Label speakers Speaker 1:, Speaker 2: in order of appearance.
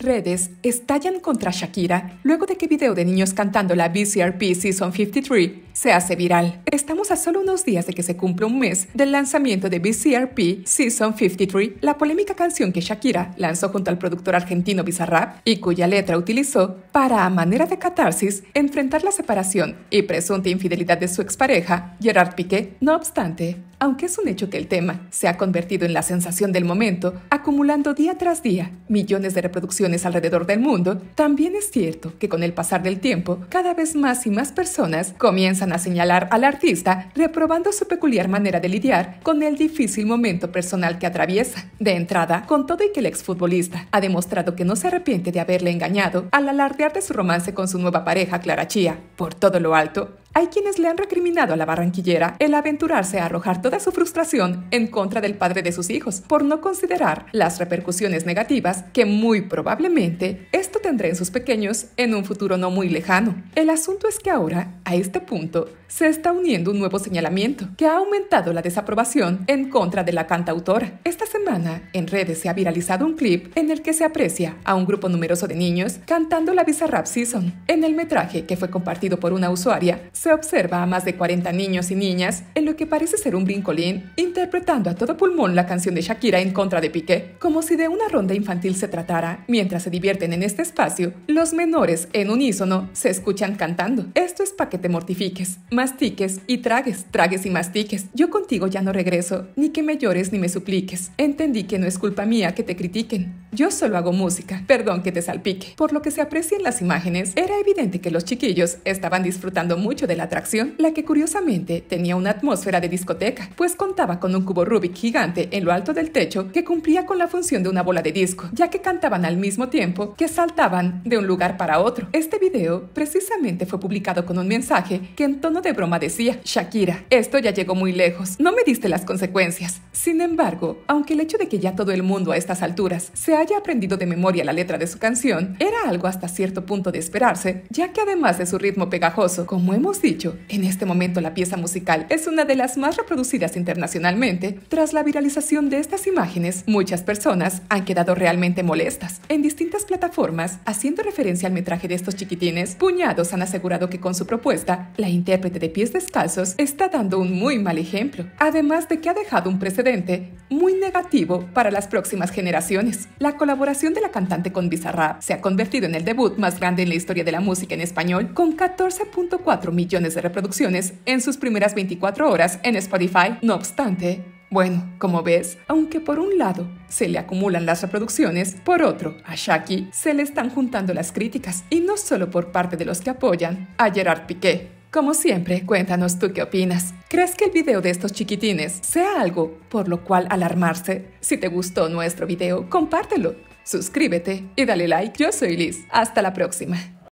Speaker 1: Redes estallan contra Shakira luego de que video de niños cantando la BCRP Season 53 se hace viral. Estamos a solo unos días de que se cumpla un mes del lanzamiento de BCRP Season 53, la polémica canción que Shakira lanzó junto al productor argentino Bizarrap y cuya letra utilizó para, a manera de catarsis, enfrentar la separación y presunta infidelidad de su expareja, Gerard Piqué. No obstante, aunque es un hecho que el tema se ha convertido en la sensación del momento, acumulando día tras día millones de reproducciones alrededor del mundo, también es cierto que con el pasar del tiempo, cada vez más y más personas comienzan a señalar al artista, reprobando su peculiar manera de lidiar con el difícil momento personal que atraviesa. De entrada, con todo y que el exfutbolista ha demostrado que no se arrepiente de haberle engañado al alardear de su romance con su nueva pareja Clara Chía. Por todo lo alto, hay quienes le han recriminado a la barranquillera el aventurarse a arrojar toda su frustración en contra del padre de sus hijos por no considerar las repercusiones negativas que muy probablemente esto tendrá en sus pequeños en un futuro no muy lejano. El asunto es que ahora, a este punto, se está uniendo un nuevo señalamiento que ha aumentado la desaprobación en contra de la cantautora. Esta semana, en redes se ha viralizado un clip en el que se aprecia a un grupo numeroso de niños cantando la Bizarrap Season. En el metraje que fue compartido por una usuaria, se observa a más de 40 niños y niñas en lo que parece ser un brincolín interpretando a todo pulmón la canción de Shakira en contra de Piqué, como si de una ronda infantil se tratara. Mientras se divierten en este espacio, los menores en unísono se escuchan cantando. Esto es para que te mortifiques mastiques y tragues, tragues y mastiques. Yo contigo ya no regreso, ni que me llores ni me supliques. Entendí que no es culpa mía que te critiquen. Yo solo hago música, perdón que te salpique. Por lo que se aprecia en las imágenes, era evidente que los chiquillos estaban disfrutando mucho de la atracción, la que curiosamente tenía una atmósfera de discoteca, pues contaba con un cubo Rubik gigante en lo alto del techo que cumplía con la función de una bola de disco, ya que cantaban al mismo tiempo que saltaban de un lugar para otro. Este video precisamente fue publicado con un mensaje que en tono de broma decía, Shakira, esto ya llegó muy lejos, no me diste las consecuencias. Sin embargo, aunque el hecho de que ya todo el mundo a estas alturas se haya aprendido de memoria la letra de su canción era algo hasta cierto punto de esperarse, ya que además de su ritmo pegajoso, como hemos dicho, en este momento la pieza musical es una de las más reproducidas internacionalmente, tras la viralización de estas imágenes, muchas personas han quedado realmente molestas. En distintas plataformas, haciendo referencia al metraje de estos chiquitines, puñados han asegurado que con su propuesta, la intérprete de Pies Descalzos está dando un muy mal ejemplo, además de que ha dejado un precedente muy negativo para las próximas generaciones. La la colaboración de la cantante con Bizarrap se ha convertido en el debut más grande en la historia de la música en español, con 14.4 millones de reproducciones en sus primeras 24 horas en Spotify. No obstante, bueno, como ves, aunque por un lado se le acumulan las reproducciones, por otro, a Shaki se le están juntando las críticas, y no solo por parte de los que apoyan a Gerard Piqué, como siempre, cuéntanos tú qué opinas. ¿Crees que el video de estos chiquitines sea algo por lo cual alarmarse? Si te gustó nuestro video, compártelo, suscríbete y dale like. Yo soy Liz. Hasta la próxima.